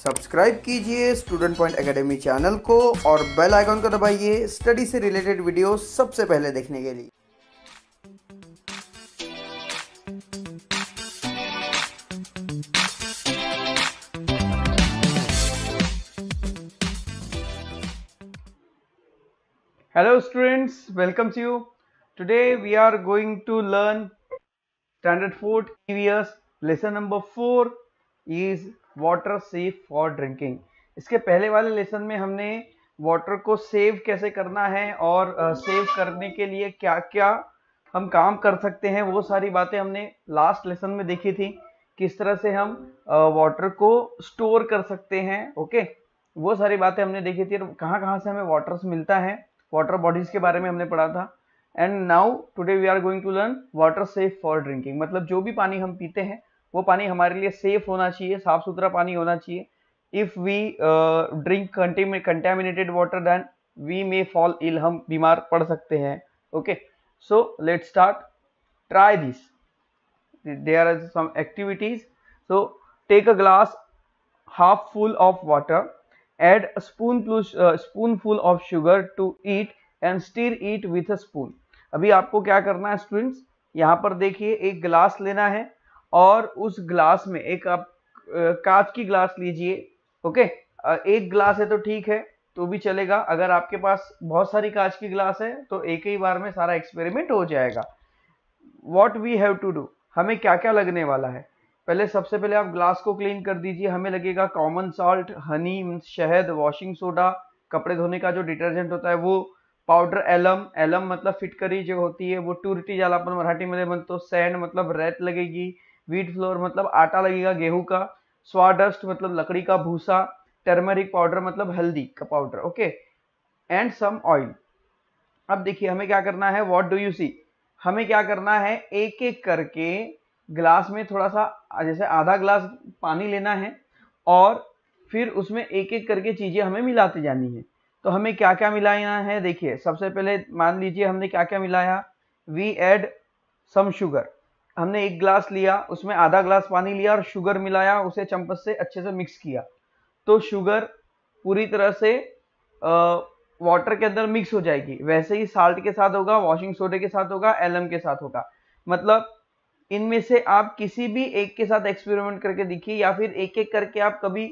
Subscribe कीजिए student point academy channel को और बेल आइकॉन को दबाइए स्टडी से रिलेटेड वीडियो सबसे पहले देखने के लिए hello students welcome to you today we are going to learn standard fourth lesson number four is water safe for drinking इसके पहले वाले लेसन में हमने वाटर को सेव कैसे करना है और सेव करने के लिए क्या क्या हम काम कर सकते हैं वो सारी बातें हमने लास्ट लेसन में देखी थी किस तरह से हम वाटर को स्टोर कर सकते हैं ओके वो सारी बातें हमने देखी थी कहाँ कहाँ से हमें वाटर्स मिलता है वाटर बॉडीज़ के बारे में हमने पढ़ा था and now today we are going to learn water safe for drinking मतलब जो भी पानी हम पीते हैं वो पानी हमारे लिए सेफ होना चाहिए साफ सुथरा पानी होना चाहिए if we drink contaminated water then we may fall ill हम बीमार पड़ सकते हैं okay so let start try this they are some activities so take a glass half full of water add spoon plus spoon full of sugar to it and stir it with a spoon अभी आपको क्या करना है students यहाँ पर देखिए एक glass लेना है और उस ग्लास में एक आप कांच की ग्लास लीजिए ओके एक ग्लास है तो ठीक है तो भी चलेगा अगर आपके पास बहुत सारी कांच की ग्लास है तो एक ही बार में सारा एक्सपेरिमेंट हो जाएगा what we have to do हमें क्या क्या लगने वाला है पहले सबसे पहले आप ग्लास को क्लीन कर दीजिए हमें लगेगा कॉमन सॉल्ट हनी शहद वॉशिंग सोडा कपड़े धोने का जो डिटर्जेंट होता है वो पाउडर एलम एलम मतलब फिटकरी जो होती है वो टूरटी जाला अपन मराठी में बनते सैंड मतलब रेत लगेगी व्हीट फ्लोर मतलब आटा लगेगा गेहूं का स्वाडस्ट मतलब लकड़ी का भूसा टर्मरिक पाउडर मतलब हल्दी का powder okay and some oil अब देखिए हमें क्या करना है वॉट डू यू सी हमें क्या करना है एक एक करके ग्लास में थोड़ा सा जैसे आधा ग्लास पानी लेना है और फिर उसमें एक एक करके चीज़ें हमें मिलाते जानी है तो हमें क्या क्या मिलाना है देखिए सबसे पहले मान लीजिए हमने क्या क्या मिलाया वी एड सम शुगर हमने एक ग्लास लिया उसमें आधा ग्लास पानी लिया और शुगर मिलाया उसे चम्मच से अच्छे से मिक्स किया तो शुगर पूरी तरह से वाटर के अंदर मिक्स हो जाएगी वैसे ही साल्ट के साथ होगा वॉशिंग सोडे के साथ होगा एलम के साथ होगा मतलब इनमें से आप किसी भी एक के साथ एक्सपेरिमेंट करके देखिए या फिर एक एक करके आप कभी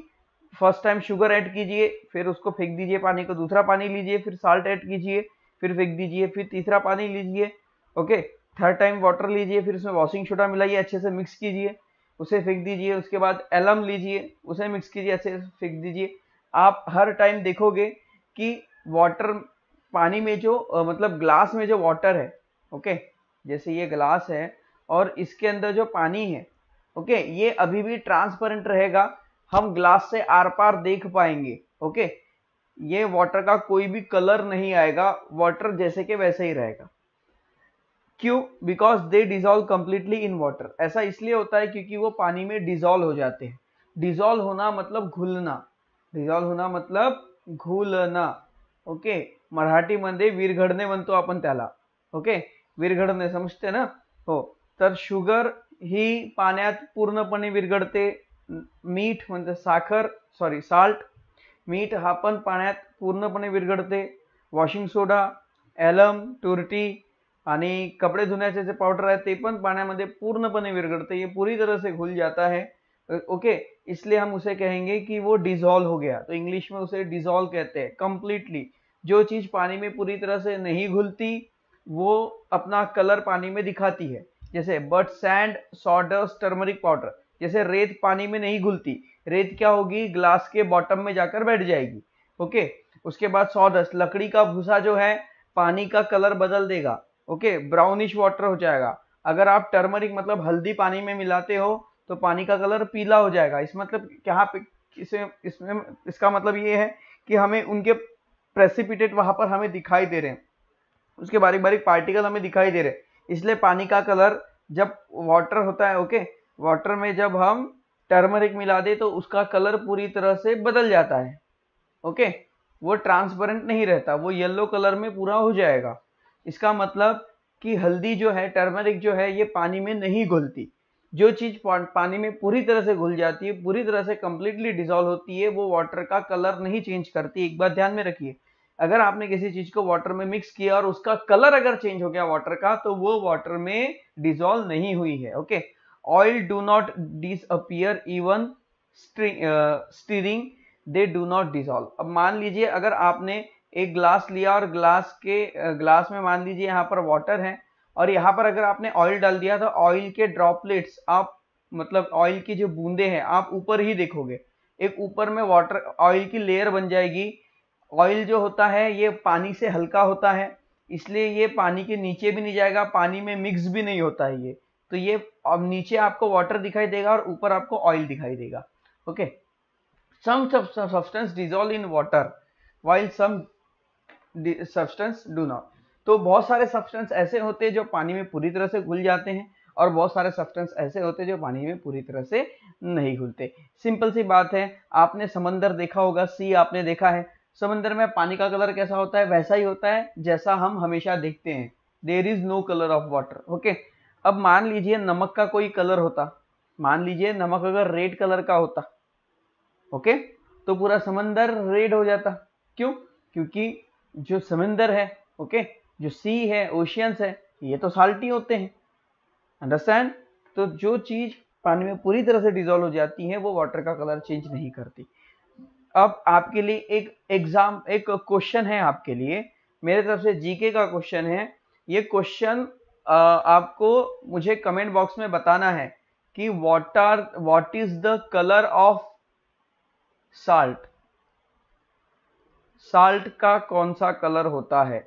फर्स्ट टाइम शुगर ऐड कीजिए फिर उसको फेंक दीजिए पानी को दूसरा पानी लीजिए फिर साल्ट ऐड कीजिए फिर फेंक दीजिए फिर तीसरा पानी लीजिए ओके थर्ड टाइम वाटर लीजिए फिर उसमें वॉशिंग सोडा मिलाइए अच्छे से मिक्स कीजिए उसे फेंक दीजिए उसके बाद एलम लीजिए उसे मिक्स कीजिए अच्छे से फेंक दीजिए आप हर टाइम देखोगे कि वाटर पानी में जो आ, मतलब ग्लास में जो वाटर है ओके जैसे ये ग्लास है और इसके अंदर जो पानी है ओके ये अभी भी ट्रांसपेरेंट रहेगा हम ग्लास से आर पार देख पाएंगे ओके ये वाटर का कोई भी कलर नहीं आएगा वाटर जैसे के वैसे ही रहेगा क्यों because they dissolve completely in water ऐसा इसलिए होता है क्योंकि वो पानी में डिजोल्व हो जाते हैं डिजोल्व होना मतलब घुलना डिजोल्व होना मतलब घुलना ओके मराठीमध्ये विरघडणे म्हणतो आपण त्याला ओके विरघडणे समजते ना हो तर शुगर ही पाण्यात पूर्णपणे विरघडते मीठ म्हणजे साखर सॉरी साल्ट मीठ हा पण पाण्यात पूर्णपणे विरघडते वॉशिंग सोडा ॲलम तुरटी आणि कपडे से जे पाउडर है तो पानी में पूर्णपने विरगड़ते ये पूरी तरह से घुल जाता है ओके इसलिए हम उसे कहेंगे कि वो डिजॉल्व हो गया तो इंग्लिश में उसे डिजॉल्व कहते हैं कंप्लीटली जो चीज़ पानी में पूरी तरह से नहीं घुलती वो अपना कलर पानी में दिखाती है जैसे but sand sawdust turmeric powder जैसे रेत पानी में नहीं घुलती रेत क्या होगी ग्लास के बॉटम में जाकर बैठ जाएगी ओके उसके बाद सॉडस लकड़ी का भूसा जो है पानी का कलर बदल देगा ओके ब्राउनिश वाटर हो जाएगा अगर आप टर्मरिक मतलब हल्दी पानी में मिलाते हो तो पानी का कलर पीला हो जाएगा इस मतलब क्या पे इसे इसमें इसका मतलब ये है कि हमें उनके प्रेसिपिटेट वहाँ पर हमें दिखाई दे रहे हैं उसके बारीक बारीक पार्टिकल हमें दिखाई दे रहे हैं इसलिए पानी का कलर जब वाटर होता है ओके वाटर में जब हम टर्मरिक मिला दे तो उसका कलर पूरी तरह से बदल जाता है ओके वो ट्रांसपेरेंट नहीं रहता वो येलो कलर में पूरा हो जाएगा इसका मतलब कि हल्दी जो है टर्मरिक जो है ये पानी में नहीं घुलती जो चीज़ पानी में पूरी तरह से घुल जाती है पूरी तरह से कम्प्लीटली डिजोल्व होती है वो वाटर का कलर नहीं चेंज करती एक बार ध्यान में रखिए अगर आपने किसी चीज़ को वाटर में मिक्स किया और उसका कलर अगर चेंज हो गया वाटर का तो वो वाटर में डिजोल्व नहीं हुई है okay oil do not disappear even stirring they do not dissolve अब मान लीजिए अगर आपने एक ग्लास लिया और ग्लास के ग्लास में मान लीजिए यहाँ पर वाटर है और यहाँ पर अगर आपने ऑयल डाल दिया तो ऑयल के ड्रॉपलेट्स आप मतलब ऑयल की जो बूंदे हैं आप ऊपर ही देखोगे एक ऊपर में वाटर ऑयल की लेयर बन जाएगी ऑयल जो होता है ये पानी से हल्का होता है इसलिए ये पानी के नीचे भी नहीं जाएगा पानी में मिक्स भी नहीं होता है ये तो ये अब नीचे आपको वाटर दिखाई देगा और ऊपर आपको ऑयल दिखाई देगा okay some substance dissolve in water while some substance do not तो बहुत सारे सब्सटेंस ऐसे होते हैं जो पानी में पूरी तरह से घुल जाते हैं और बहुत सारे सब्सटेंस ऐसे होते हैं जो पानी में पूरी तरह से नहीं घुलते सिंपल सी बात है आपने समंदर देखा होगा सी आपने देखा है समंदर में पानी का कलर कैसा होता है वैसा ही होता है जैसा हम हमेशा देखते हैं there is no colour of water okay अब मान लीजिए नमक का कोई कलर होता मान लीजिए नमक अगर रेड कलर का होता ओके okay? तो पूरा समंदर रेड हो जाता क्यों क्योंकि जो समंदर है ओके जो सी है ओशियंस है ये तो साल्टी होते हैं अंडरस्टैंड तो जो चीज़ पानी में पूरी तरह से डिजोल्व हो जाती है वो वाटर का कलर चेंज नहीं करती अब आपके लिए एक एग्जाम एक क्वेश्चन है आपके लिए मेरे तरफ से जीके का क्वेश्चन है ये क्वेश्चन आपको मुझे कमेंट बॉक्स में बताना है कि what are what is the colour of salt salt का कौन सा कलर होता है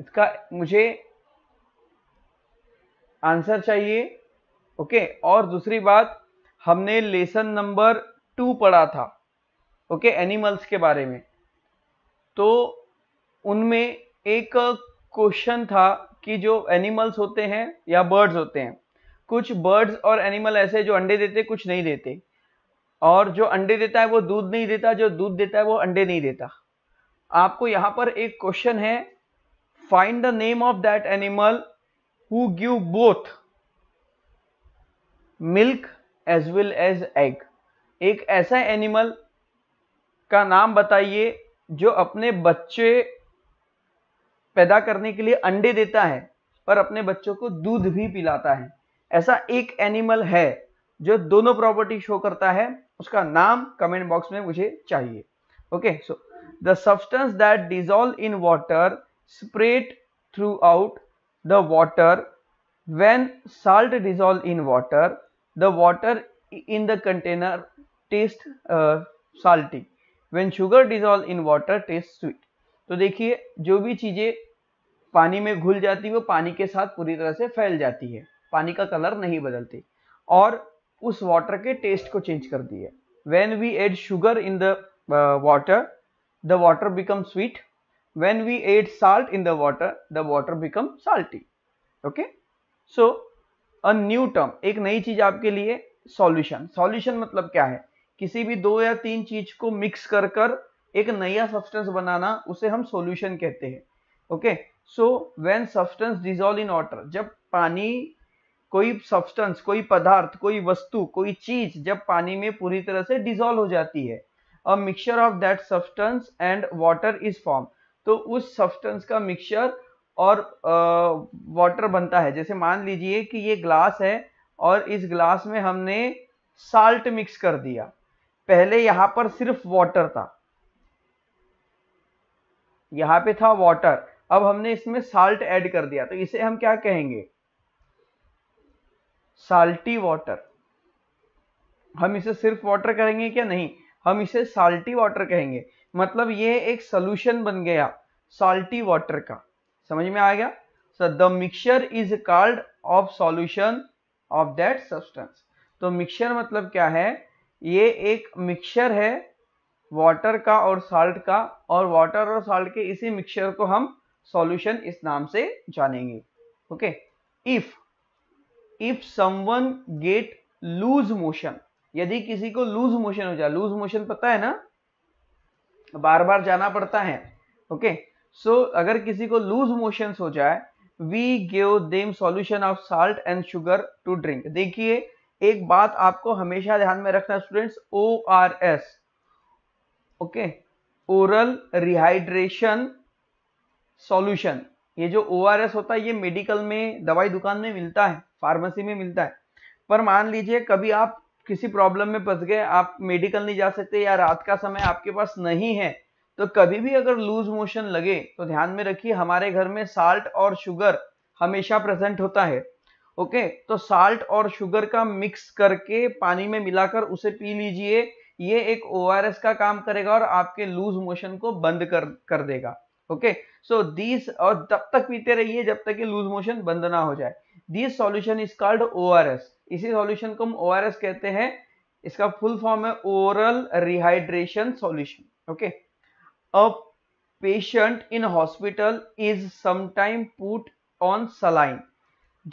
इसका मुझे आंसर चाहिए ओके और दूसरी बात हमने लेसन नंबर टू पढ़ा था ओके एनिमल्स के बारे में तो उनमें एक क्वेश्चन था कि जो एनिमल्स होते हैं या बर्ड्स होते हैं कुछ बर्ड्स और एनिमल ऐसे जो अंडे देते कुछ नहीं देते और जो अंडे देता है वो दूध नहीं देता जो दूध देता है वो अंडे नहीं देता आपको यहां पर एक क्वेश्चन है find the name of that animal who give both milk as well as egg एक ऐसा एनिमल का नाम बताइए जो अपने बच्चे पैदा करने के लिए अंडे देता है पर अपने बच्चों को दूध भी पिलाता है ऐसा एक एनिमल है जो दोनों प्रॉपर्टी शो करता है उसका नाम कमेंट बॉक्स में मुझे चाहिए okay so the substance that dissolve in water spread throughout the water when salt dissolve in water the water in the container taste salty when sugar dissolve in water taste sweet तो देखिए जो भी चीजें पानी में घुल जाती है वो पानी के साथ पूरी तरह से फैल जाती है पानी का कलर नहीं बदलती और उस वाटर के टेस्ट को चेंज कर दिया when we add sugar in the water the water become sweet when we add salt in the water the water become salty okay so a new term एक नई चीज आपके लिए सॉल्यूशन सॉल्यूशन मतलब क्या है किसी भी दो या तीन चीज को मिक्स कर कर एक नया सब्सटेंस बनाना उसे हम सॉल्यूशन कहते हैं okay so when substance dissolve in water जब पानी कोई सब्सटेंस कोई पदार्थ कोई वस्तु कोई चीज जब पानी में पूरी तरह से डिजोल्व हो जाती है a mixture of that substance and water is form तो उस सब्सटेंस का मिक्सचर और वाटर uh, बनता है जैसे मान लीजिए कि ये ग्लास है और इस ग्लास में हमने साल्ट मिक्स कर दिया पहले यहां पर सिर्फ वाटर था यहां पे था वाटर अब हमने इसमें साल्ट ऐड कर दिया तो इसे हम क्या कहेंगे साल्टी वाटर हम इसे सिर्फ वाटर कहेंगे क्या नहीं हम इसे साल्टी वाटर कहेंगे मतलब ये एक सोल्यूशन बन गया साल्टी वाटर का समझ में आ गया so the mixture is called of solution of that substance तो मिक्सचर मतलब क्या है ये एक मिक्सचर है वाटर का और साल्ट का और वाटर और साल्ट के इसी मिक्सचर को हम सॉल्यूशन इस नाम से जानेंगे okay if if someone get loose motion यदि किसी को लूज मोशन हो जाए लूज मोशन पता है ना बार बार जाना पड़ता है ओके सो so, अगर किसी को लूज मोशन हो जाए we give them solution of salt and sugar to drink देखिए एक बात आपको हमेशा ध्यान में रखना students O R S okay oral rehydration solution ये जो ओ होता है ये मेडिकल में दवाई दुकान में मिलता है फार्मेसी में मिलता है पर मान लीजिए कभी आप किसी प्रॉब्लम में फंस गए आप मेडिकल नहीं जा सकते या रात का समय आपके पास नहीं है तो कभी भी अगर लूज मोशन लगे तो ध्यान में रखिए हमारे घर में साल्ट और शुगर हमेशा प्रेजेंट होता है ओके तो साल्ट और शुगर का मिक्स करके पानी में मिलाकर उसे पी लीजिए ये एक ओ का काम करेगा और आपके लूज मोशन को बंद कर कर देगा ओके सो दिस और तब तक पीते रहिए जब तक कि लूज मोशन बंद ना हो जाए this solution is called ORS इसी सॉल्यूशन को हम ओआरएस कहते हैं इसका फुल फॉर्म है oral rehydration solution okay a patient in hospital is sometime put on saline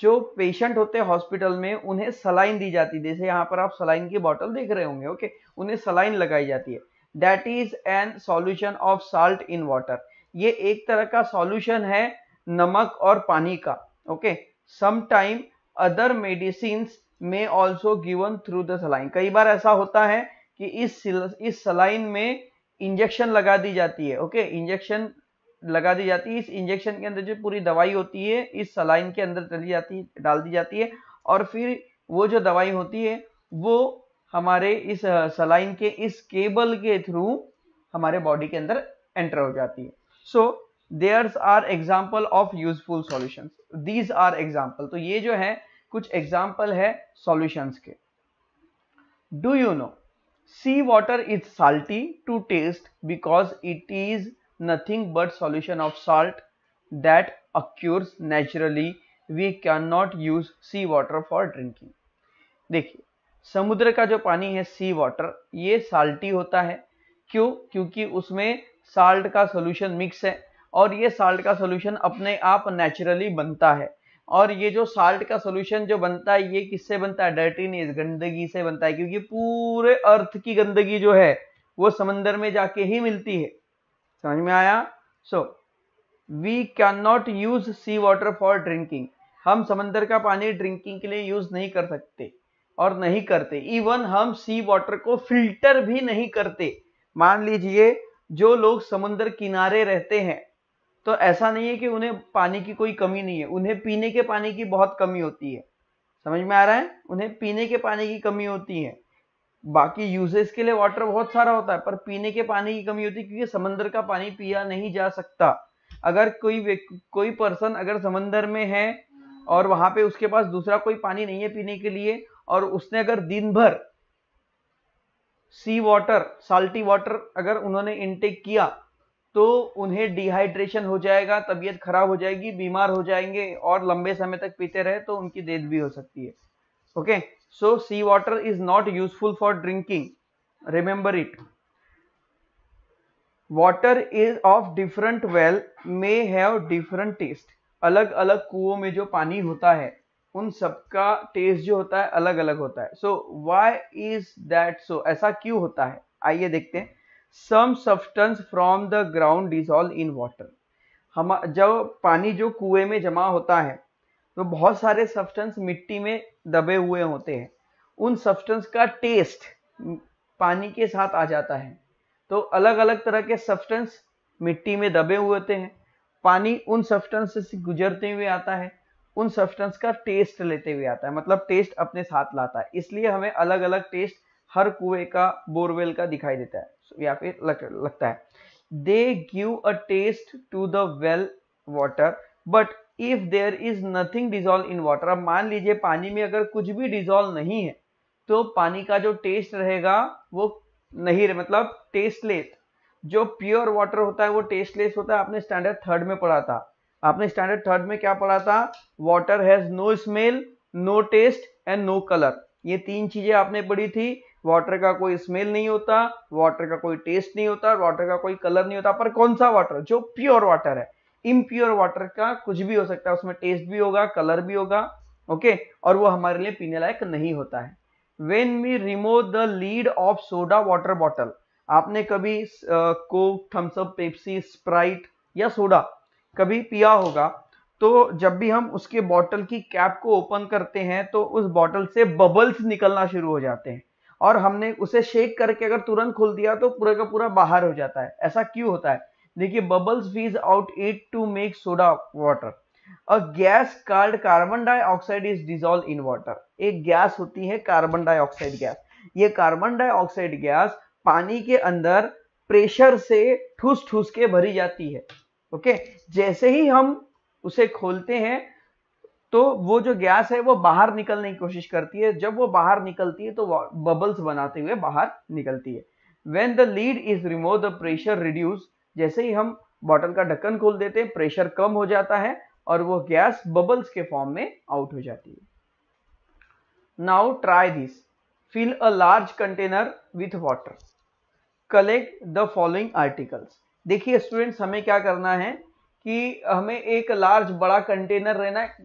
जो पेशेंट होते हैं हॉस्पिटल में उन्हें सलाइन दी जाती है जैसे यहां पर आप सलाइन की बॉटल देख रहे होंगे ओके उन्हें सलाइन लगाई जाती है that is an solution of salt in water ये एक तरह का सॉल्यूशन है नमक और पानी का ओके समटाइम अदर मेडिसिन में also given through the saline कई बार ऐसा होता है कि इस इस सलाइन में इंजेक्शन लगा दी जाती है ओके इंजेक्शन लगा दी जाती है इस इंजेक्शन के अंदर जो पूरी दवाई होती है इस सलाइन के अंदर चली जाती डाल दी जाती है और फिर वो जो दवाई होती है वो हमारे इस सलाइन के इस केबल के थ्रू हमारे बॉडी के अंदर एंटर हो जाती है so there are example of useful solution these are example तो ये जो है कुछ एग्जाम्पल है सोल्यूशन के do you know sea water is salty to taste because it is nothing but solution of salt that occurs naturally we can not use sea water for drinking देखिए समुद्र का जो पानी है सी वॉटर ये salty होता है क्यों क्योंकि उसमें साल्ट का सोल्यूशन मिक्स है और ये साल्ट का सोल्यूशन अपने आप नेचुरली बनता है और ये जो साल्ट का सोल्यूशन जो बनता है ये किससे बनता है डर्टीनेस गंदगी से बनता है क्योंकि पूरे अर्थ की गंदगी जो है वो समंदर में जाके ही मिलती है समझ में आया so we can not use sea water for drinking हम समंदर का पानी ड्रिंकिंग के लिए यूज नहीं कर सकते और नहीं करते इवन हम सी वाटर को फिल्टर भी नहीं करते मान लीजिए जो लोग समुद्र किनारे रहते हैं तो ऐसा नहीं है कि उन्हें पानी की कोई कमी नहीं है उन्हें पीने के पानी की बहुत कमी होती है समझ में आ रहा है उन्हें पीने के पानी की कमी होती है बाकी यूजेस के लिए वाटर बहुत सारा होता है पर पीने के पानी की कमी होती है क्योंकि समंदर का पानी पिया नहीं जा सकता अगर कोई कोई पर्सन अगर समंदर में है और वहां पे उसके पास दूसरा कोई पानी नहीं है पीने के लिए और उसने अगर दिन भर सी वाटर साल्टी वाटर अगर उन्होंने इनटेक किया तो उन्हें डिहाइड्रेशन हो जाएगा तबीयत खराब हो जाएगी बीमार हो जाएंगे और लंबे समय तक पीते रहे तो उनकी डेथ भी हो सकती है okay so sea water is not useful for drinking remember it water is of different well may have different taste अलग अलग कुओं में जो पानी होता है उन सबका टेस्ट जो होता है अलग अलग होता है so why is that so ऐसा क्यों होता है आइए देखते हैं some substance from the ground dissolve in water हम जब पानी जो कुएं में जमा होता है तो बहुत सारे सब्सटेंस मिट्टी में दबे हुए होते हैं उन सब्सटेंस का टेस्ट पानी के साथ आ जाता है तो अलग अलग तरह के सब्सटेंस मिट्टी में दबे हुए होते हैं पानी उन सब्सटेंस से गुजरते हुए आता है उन सब्सटेंस का टेस्ट लेते हुए आता है मतलब टेस्ट अपने साथ लाता है इसलिए हमें अलग अलग टेस्ट हर कुएं का बोरवेल का दिखाई देता है या फिर लग, लगता है they give a taste to the well water but if there is nothing dissolve in water अब मान लीजिए पानी में अगर कुछ भी डिजोल्व नहीं है तो पानी का जो टेस्ट रहेगा वो नहीं रहे, मतलब टेस्टलेस जो प्योर वाटर होता है वो टेस्टलेस होता है आपने स्टैंडर्ड थर्ड में पढ़ा था आपने स्टैंडर्ड थर्ड में क्या पढ़ा था water has no smell no taste and no colour ये तीन चीजें आपने पढ़ी थी वाटर का कोई स्मेल नहीं होता वाटर का कोई टेस्ट नहीं होता वाटर का कोई कलर नहीं होता पर कौन सा वाटर जो प्योर वाटर है इम्प्योर वाटर का कुछ भी हो सकता है उसमें टेस्ट भी होगा कलर भी होगा ओके और वो हमारे लिए पीने लायक नहीं होता है when we remove the lid of soda water bottle आपने कभी कोक थम्सअप पेप्सी स्प्राइट या सोडा कभी पिया होगा तो जब भी हम उसके बॉटल की कैप को ओपन करते हैं तो उस बॉटल से बबल्स निकलना शुरू हो जाते हैं और हमने उसे शेक करके अगर तुरंत खोल दिया तो पूरा का पूरा बाहर हो जाता है ऐसा क्यों होता है देखिए bubbles fizz out it to make soda water a gas card carbon dioxide is dissolve in water एक गैस होती है कार्बन डाइऑक्साइड गैस ये कार्बन डाइऑक्साइड गैस पानी के अंदर प्रेशर से ठूस ठूस के भरी जाती है ओके जैसे ही हम उसे खोलते हैं तो वो जो गैस है वो बाहर निकलने की कोशिश करती है जब वो बाहर निकलती है तो बबल्स बनाते हुए बाहर निकलती है when the lid is remove the pressure reduce जैसे ही हम बॉटल का ढक्कन खोल देते हैं प्रेशर कम हो जाता है और वो गैस बबल्स के फॉर्म में आउट हो जाती है now try this fill a large container with water collect the following articles देखिए स्टूडेंट्स हमें क्या करना है कि हमें एक लार्ज बड़ा कंटेनर रहना है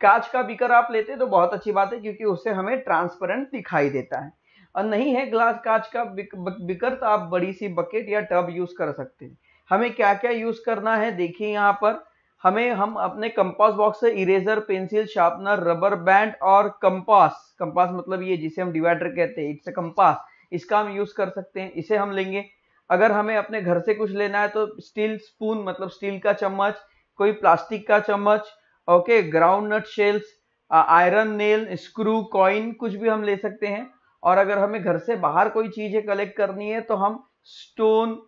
कांच का बीकर आप लेते तो बहुत अच्छी बात है क्योंकि उससे हमें ट्रांसपेरेंट दिखाई देता है और नहीं है ग्लास कांच का बीकर तो आप बड़ी सी बकेट या टब यूज़ कर सकते हैं हमें क्या क्या यूज़ करना है देखिए यहाँ पर हमें हम अपने कंपास बॉक्स से eraser pencil sharpener rubber band और कंपास कंपास मतलब ये जिसे हम डिवाइडर कहते हैं इट्स अ कंपास इसका हम यूज़ कर सकते हैं इसे हम लेंगे अगर हमें अपने घर से कुछ लेना है तो स्टील स्पून मतलब स्टील का चम्मच कोई प्लास्टिक का चम्मच okay groundnut shells iron nail screw coin कुछ भी हम ले सकते हैं और अगर हमें घर से बाहर कोई चीज़ें कलेक्ट करनी है तो हम स्टोन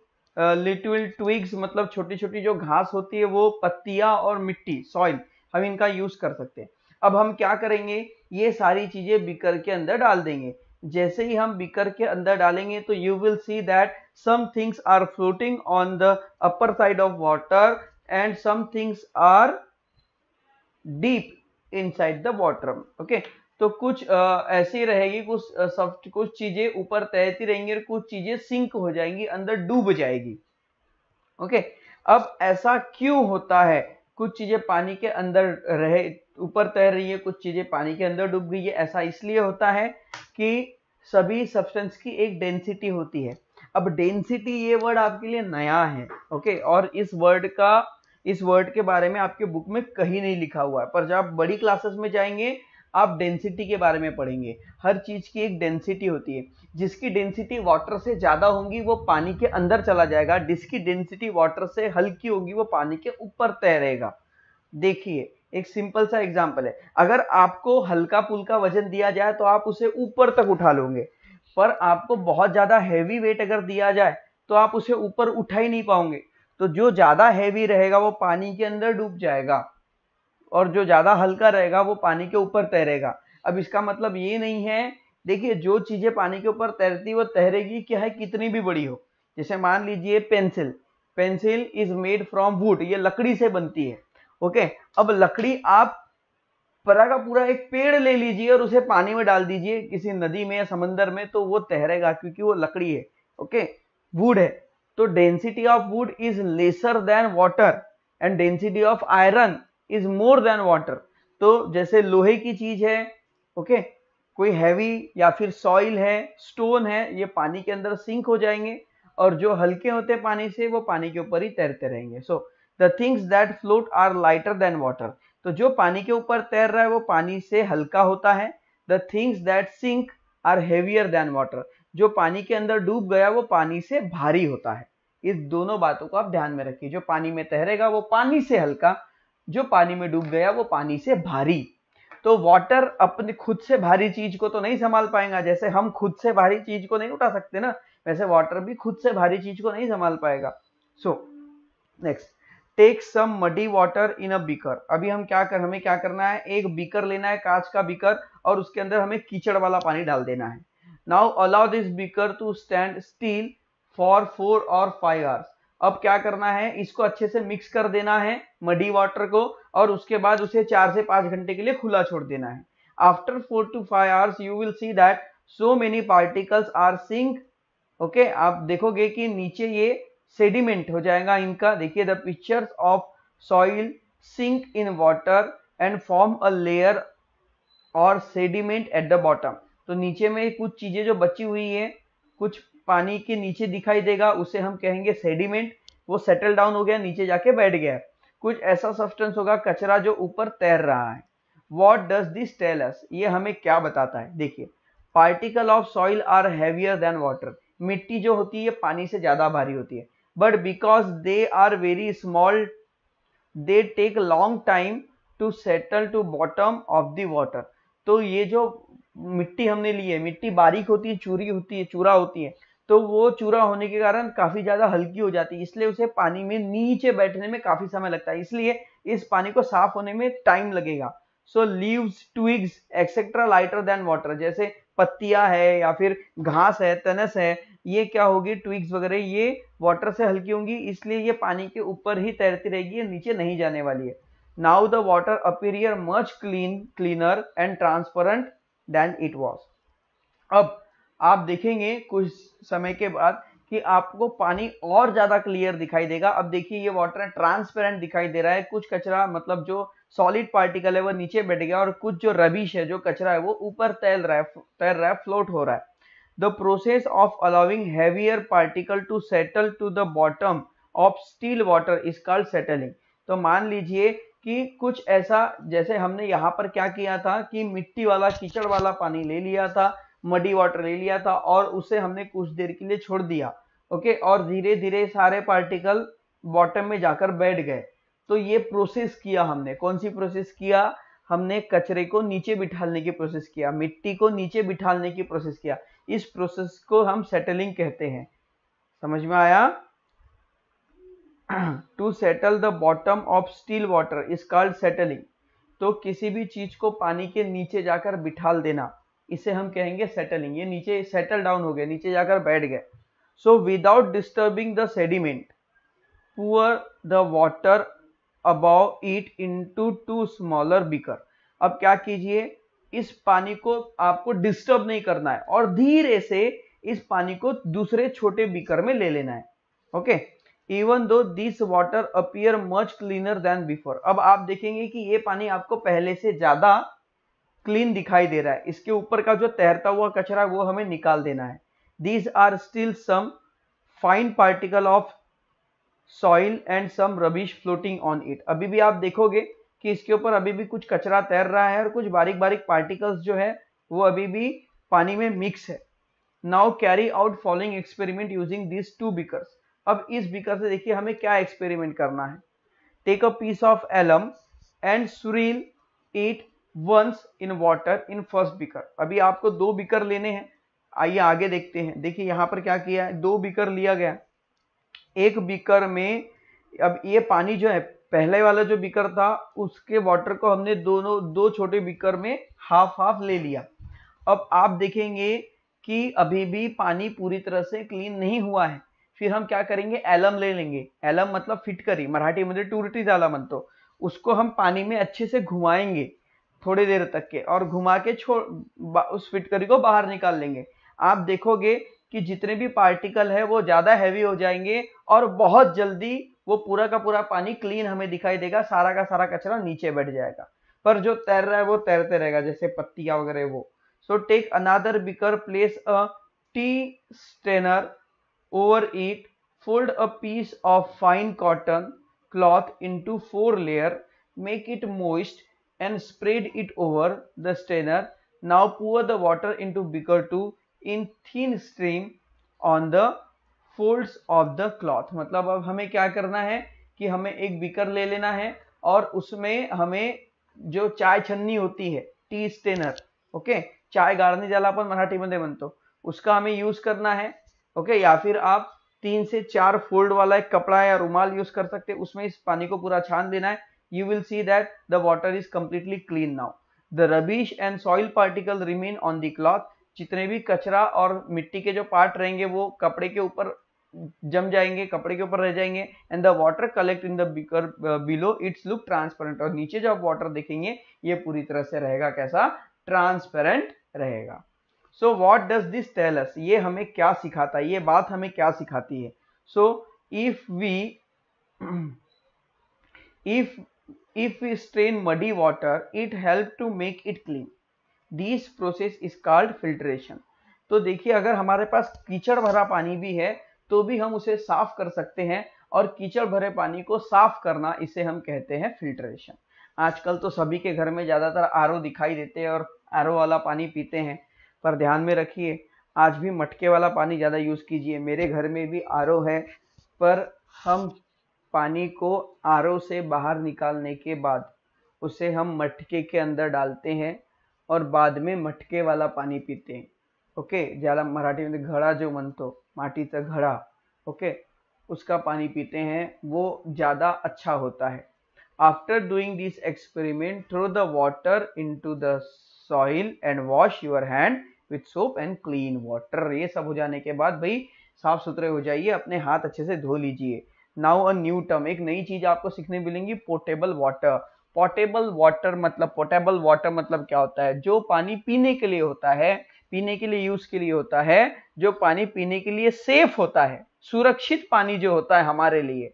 लिटिल ट्विग्स मतलब छोटी छोटी जो घास होती है वो पत्तियाँ और मिट्टी सॉइल हम इनका यूज़ कर सकते हैं अब हम क्या करेंगे ये सारी चीज़ें बीकर के अंदर डाल देंगे जैसे ही हम बीकर के अंदर डालेंगे तो you will see that some things are floating on the upper side of water and some things are deep inside the water okay तो कुछ ऐसी रहेगी कुछ सॉफ्ट कुछ चीजें ऊपर तैरती रहेंगी और कुछ चीजें सिंक हो जाएंगी अंदर डूब जाएगी ओके अब ऐसा क्यों होता है कुछ चीजें पानी के अंदर रहे ऊपर तैर रही है कुछ चीजें पानी के अंदर डूब गई है ऐसा इसलिए होता है कि सभी सब्सटेंस की एक डेंसिटी होती है अब डेंसिटी ये वर्ड आपके लिए नया है ओके और इस वर्ड का इस वर्ड के बारे में आपके बुक में कहीं नहीं लिखा हुआ है पर जब आप बड़ी क्लासेस में जाएंगे आप डेंसिटी के बारे में पढ़ेंगे हर चीज़ की एक डेंसिटी होती है जिसकी डेंसिटी वाटर से ज़्यादा होगी वो पानी के अंदर चला जाएगा जिसकी डेंसिटी वाटर से हल्की होगी वो पानी के ऊपर तैरेगा देखिए एक सिंपल सा एग्जाम्पल है अगर आपको हल्का पुल्का वजन दिया जाए तो आप उसे ऊपर तक उठा लोगे पर आपको बहुत ज़्यादा हैवी वेट अगर दिया जाए तो आप उसे ऊपर उठा ही नहीं पाओगे तो जो ज़्यादा हैवी रहेगा वो पानी के अंदर डूब जाएगा और जो ज़्यादा हल्का रहेगा वो पानी के ऊपर तैरेगा अब इसका मतलब ये नहीं है देखिए जो चीज़ें पानी के ऊपर तैरती वो तैरेगी क्या है कितनी भी बड़ी हो जैसे मान लीजिए pencil pencil is made from wood ये लकड़ी से बनती है ओके अब लकड़ी आप परा का पूरा एक पेड़ ले लीजिए और उसे पानी में डाल दीजिए किसी नदी में या समंदर में तो वो तैरेगा क्योंकि वो लकड़ी है ओके वुड है तो density of wood is lesser than water and density of iron is more than water तो जैसे लोहे की चीज है ओके कोई हैवी या फिर सॉइल है स्टोन है ये पानी के अंदर सिंक हो जाएंगे और जो हल्के होते हैं पानी से वो पानी के ऊपर ही तैरते रहेंगे so the things that float are lighter than water तो जो पानी के ऊपर तैर रहा है वो पानी से हल्का होता है the things that sink are heavier than water जो पानी के अंदर डूब गया वो पानी से भारी होता है इस दोनों बातों को आप ध्यान में रखिए जो पानी में तैरेगा वो पानी से हल्का जो पानी में डूब गया वो पानी से भारी तो वाटर अपने खुद से भारी चीज को तो नहीं संभाल पाएगा जैसे हम खुद से भारी चीज को नहीं उठा सकते ना वैसे वाटर भी खुद से भारी चीज को नहीं संभाल पाएगा so next take some muddy water in a beaker अभी हम क्या कर हमें क्या करना है एक बीकर लेना है कांच का बीकर और उसके अंदर हमें कीचड़ वाला पानी डाल देना है now allow this beaker to stand still for four or five hours अब क्या करना है इसको अच्छे से मिक्स कर देना है मडी वाटर को और उसके बाद उसे चार से पांच घंटे के लिए खुला छोड़ देना है after four to five hours you will see that so many particles are sink okay आप देखोगे कि नीचे ये सेडिमेंट हो जाएगा इनका देखिए the pictures of soil sink in water and form a layer और सेडिमेंट एट द बॉटम तो नीचे में कुछ चीज़ें जो बची हुई है कुछ पानी के नीचे दिखाई देगा उसे हम कहेंगे सेडिमेंट वो सेटल डाउन हो गया नीचे जाके बैठ गया कुछ ऐसा सब्सटेंस होगा कचरा जो ऊपर तैर रहा है वॉट डज दिस टेलस ये हमें क्या बताता है देखिए particle of soil are heavier than water मिट्टी जो होती है पानी से ज़्यादा भारी होती है but because they are very small they take long time to settle to bottom of the water तो ये जो मिट्टी हमने ली है मिट्टी बारीक होती है चूरी होती है चूरा होती है तो वो चूरा होने के कारण काफी ज्यादा हल्की हो जाती है इसलिए उसे पानी में नीचे बैठने में काफी समय लगता है इसलिए इस पानी को साफ होने में टाइम लगेगा so leaves twigs etcetera lighter than water जैसे पत्तियां है या फिर घास है तनस है ये क्या होगी ट्विग्स वगैरह ये वाटर से हल्की होंगी इसलिए ये पानी के ऊपर ही तैरती रहेगी ये नीचे नहीं जाने वाली है now the water appear much clean cleaner and transparent than it was अब आप देखेंगे कुछ समय के बाद कि आपको पानी और ज़्यादा क्लियर दिखाई देगा अब देखिए ये वाटर ट्रांसपेरेंट दिखाई दे रहा है कुछ कचरा मतलब जो सॉलिड पार्टिकल है वो नीचे बैठ गया और कुछ जो रबिश है जो कचरा है वो ऊपर तैर रहा है तैर रहा है फ्लोट हो रहा है the process of allowing heavier particle to settle to the bottom of still water is called settling. तो मान लीजिए कि कुछ ऐसा जैसे हमने यहाँ पर क्या किया था कि मिट्टी वाला कीचड़ वाला पानी ले लिया था मडी वाटर ले लिया था और उसे हमने कुछ देर के लिए छोड़ दिया ओके और धीरे धीरे सारे पार्टिकल बॉटम में जाकर बैठ गए तो ये प्रोसेस किया हमने कौन सी प्रोसेस किया हमने कचरे को नीचे बिठाने की प्रोसेस किया मिट्टी को नीचे बिठाने की प्रोसेस किया इस प्रोसेस को हम सेटलिंग कहते हैं समझ में आया to settle the bottom of still water is called settling तो किसी भी चीज को पानी के नीचे जाकर बिठाल देना इसे हम कहेंगे सेटलिंग ये नीचे सेटल डाउन हो गया नीचे जाकर बैठ गए so without disturbing the sediment pour the water above it to to smaller beaker अब क्या कीजिए इस पानी को आपको डिस्टर्ब नहीं करना है और धीरे से इस पानी को दूसरे छोटे बीकर में ले लेना है okay even though this water appear much cleaner than before अब आप देखेंगे कि ये पानी आपको पहले से ज्यादा क्लीन दिखाई दे रहा है इसके ऊपर का जो तैरता हुआ कचरा वो हमें निकाल देना है these are still some fine particle of soil and some rubbish floating on it अभी भी आप देखोगे कि इसके ऊपर अभी भी कुछ कचरा तैर रहा है और कुछ बारीक बारीक पार्टिकल्स जो है वो अभी भी पानी में मिक्स है now carry out following experiment using this two beaker अब इस बीकर से देखिए हमें क्या एक्सपेरिमेंट करना है take a piece of alum and swirl it once in water in first beaker अभी आपको दो बीकर लेने हैं आइए आगे देखते हैं देखिए यहाँ पर क्या किया है दो बीकर लिया गया एक बीकर में अब ये पानी जो है पहले वाला जो बीकर था उसके वाटर को हमने दोनों दो छोटे बीकर में हाफ हाफ ले लिया अब आप देखेंगे कि अभी भी पानी पूरी तरह से क्लीन नहीं हुआ है फिर हम क्या करेंगे एलम ले लेंगे एलम मतलब फिटकरी मराठी मध्ये टूरटी जाला तो उसको हम पानी में अच्छे से घुमाएंगे थोड़ी देर तक के और घुमा के छोड़ उस फिटकरी को बाहर निकाल लेंगे आप देखोगे कि जितने भी पार्टिकल है वो ज़्यादा हैवी हो जाएंगे और बहुत जल्दी वो पूरा का पूरा पानी क्लीन हमें दिखाई देगा सारा का सारा कचरा नीचे बैठ जाएगा पर जो तैर रहा है वो तैरते रहेगा जैसे पत्तिया वगैरह वो so take another beaker place a tea strainer over it fold a piece of fine cotton cloth into four layer make it moist and spread it over the strainer now pour the water into beaker two in thin stream on the folds of the cloth मतलब अब हमें क्या करना है कि हमें एक beaker ले लेना है और उसमें हमें जो चाय छन्नी होती है टी स्टेनर ओके चाय गाड़ने जाला अपन मराठी बन तो उसका हमें यूज करना है ओके या फिर आप तीन से चार फोल्ड वाला एक कपड़ा या रुमाल यूज कर सकते उसमें इस पानी को पूरा छान देना है you will see that the water is completely clean now the rubbish and soil particle remain on the cloth जितने भी कचरा और मिट्टी के जो पार्ट रहेंगे वो कपड़े के ऊपर जम जाएंगे कपड़े के ऊपर रह जाएंगे and the water collect in the beaker below its look transparent और नीचे जो आप वाटर देखेंगे ये पूरी तरह से रहेगा कैसा ट्रांसपेरेंट रहेगा so what does this tells ये हमें क्या सिखाता है ये बात हमें क्या सिखाती है so if we if if we strain muddy water it help to make it clean this process is called filtration तो देखिए अगर हमारे पास कीचड़ भरा पानी भी है तो भी हम उसे साफ कर सकते हैं और कीचड़ भरे पानी को साफ करना इसे हम कहते हैं फिल्ट्रेशन आजकल तो सभी के घर में ज़्यादातर आर दिखाई देते हैं और आर वाला पानी पीते हैं पर ध्यान में रखिए आज भी मटके वाला पानी ज़्यादा यूज़ कीजिए मेरे घर में भी आर है पर हम पानी को आर से बाहर निकालने के बाद उसे हम मटके के अंदर डालते हैं और बाद में मटके वाला पानी पीते हैं ओके ज्यादा मराठी में तो घड़ा जो माटी माटीचा घड़ा ओके उसका पानी पीते हैं वो ज़्यादा अच्छा होता है after doing this experiment throw the water into the soil and wash your hand with soap and clean water ये सब हो जाने के बाद भाई साफ सुथरे हो जाइए अपने हाथ अच्छे से धो लीजिए नाउ अ न्यू टर्म एक नई चीज आपको सीखने मिलेंगी पोर्टेबल वाटर पोर्टेबल वाटर मतलब पोर्टेबल वाटर मतलब क्या होता है जो पानी पीने के लिए होता है पीने के लिए यूज के लिए होता है जो पानी पीने के लिए सेफ होता है सुरक्षित पानी जो होता है हमारे लिए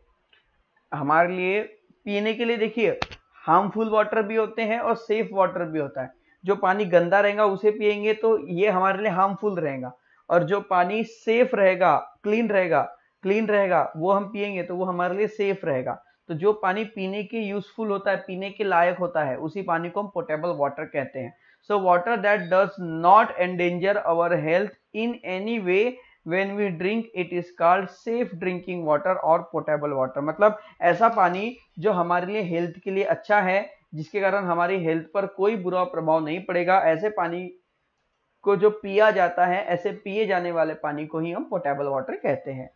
हमारे लिए पीने के लिए देखिए हार्मफुल वाटर भी होते हैं और सेफ वाटर भी होता है जो पानी गंदा रहेगा उसे पिएंगे तो ये हमारे लिए हार्मफुल रहेगा और जो पानी सेफ रहेगा क्लीन रहेगा क्लीन रहेगा वो हम पिएंगे तो वो हमारे लिए सेफ रहेगा तो जो पानी पीने के यूजफुल होता है पीने के लायक होता है उसी पानी को हम पोटेबल वाटर कहते हैं So water that does not endanger our health in any way when we drink it is called safe drinking water or potable water. मतलब ऐसा पानी जो हमारे लिए हेल्थ के लिए अच्छा है जिसके कारण हमारी हेल्थ पर कोई बुरा प्रभाव नहीं पड़ेगा ऐसे पानी को जो पिया जाता है ऐसे पिए जाने वाले पानी को ही हम पोटेबल वाटर कहते हैं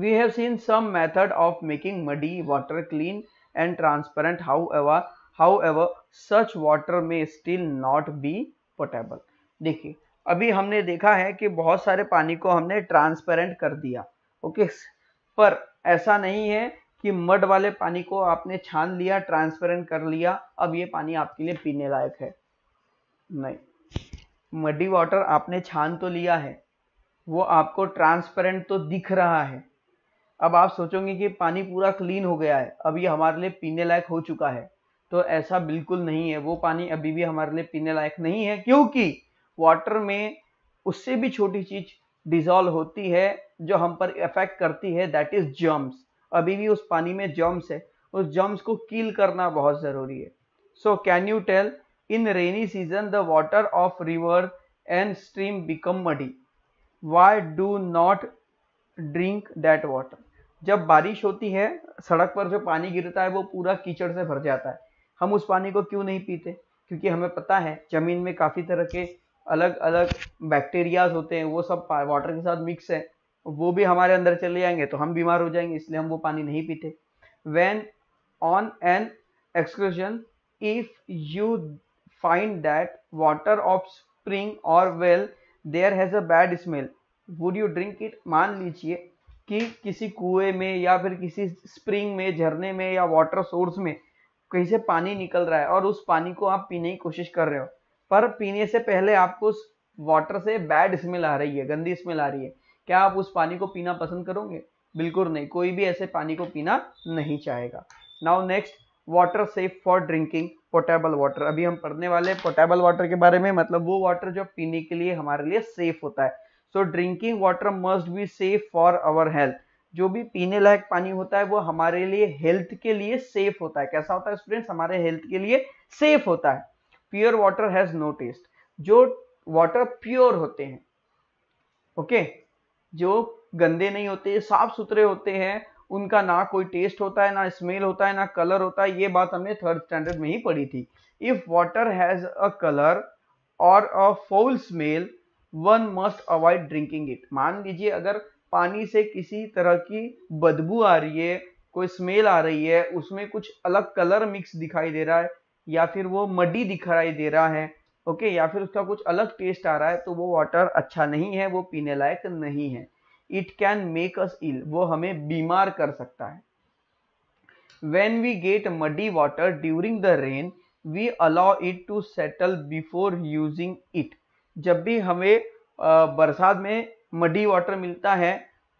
we have seen some method of making muddy water clean and transparent however however such water may still not be potable देखिए अभी हमने देखा है कि बहुत सारे पानी को हमने ट्रांसपेरेंट कर दिया ओके पर ऐसा नहीं है कि मड वाले पानी को आपने छान लिया ट्रांसपेरेंट कर लिया अब ये पानी आपके लिए पीने लायक है नहीं मडी वाटर आपने छान तो लिया है वो आपको ट्रांसपेरेंट तो दिख रहा है अब आप सोचोगे कि पानी पूरा क्लीन हो गया है अब ये हमारे लिए पीने लायक हो चुका है तो ऐसा बिल्कुल नहीं है वो पानी अभी भी हमारे लिए पीने लायक नहीं है क्योंकि वाटर में उससे भी छोटी चीज डिजॉल्व होती है जो हम पर इफेक्ट करती है दैट इज जर्म्स अभी भी उस पानी में जर्म्स है उस जर्म्स को कील करना बहुत ज़रूरी है so can you tell in rainy season the water of river and stream become muddy why do not drink that water जब बारिश होती है सड़क पर जो पानी गिरता है वो पूरा कीचड़ से भर जाता है हम उस पानी को क्यों नहीं पीते क्योंकि हमें पता है ज़मीन में काफ़ी तरह के अलग अलग बैक्टीरियाज होते हैं वो सब वाटर के साथ मिक्स है वो भी हमारे अंदर चले जाएंगे तो हम बीमार हो जाएंगे इसलिए हम वो पानी नहीं पीते when on an excursion if you find that water of spring or well there has a bad smell would you drink it मान लीजिए कि किसी कुएं में या फिर किसी स्प्रिंग में झरने में या वाटर सोर्स में कहीं से पानी निकल रहा है और उस पानी को आप पीने की कोशिश कर रहे हो पर पीने से पहले आपको उस वाटर से बैड स्मेल आ रही है गंदी स्मेल आ रही है क्या आप उस पानी को पीना पसंद करोगे बिल्कुल नहीं कोई भी ऐसे पानी को पीना नहीं चाहेगा now next water safe for drinking potable water अभी हम पढ़ने वाले पोटेबल वाटर के बारे में मतलब वो वाटर जो पीने के लिए हमारे लिए सेफ होता है so drinking water must be safe for our health जो भी पीने लायक पानी होता है वो हमारे लिए हेल्थ के लिए सेफ होता है कैसा होता है स्टूडेंट्स हमारे हेल्थ के लिए सेफ होता है pure water has no taste जो वाटर प्योर होते हैं ओके जो गंदे नहीं होते साफ सुथरे होते हैं उनका ना कोई टेस्ट होता है ना स्मेल होता है ना कलर होता है ये बात हमने थर्ड स्टैंडर्ड में ही पढ़ी थी if water has a colour और a foul smell one must avoid drinking it मान लीजिए अगर पानी से किसी तरह की बदबू आ रही है कोई स्मेल आ रही है उसमें कुछ अलग कलर मिक्स दिखाई दे रहा है या फिर वो मडी दिखाई दे रहा है ओके या फिर उसका कुछ अलग टेस्ट आ रहा है तो वो वाटर अच्छा नहीं है वो पीने लायक नहीं है it can make us ill वो हमें बीमार कर सकता है when we get muddy water during the rain we allow it to settle before using it जब भी हमें बरसात में मडी वाटर मिलता है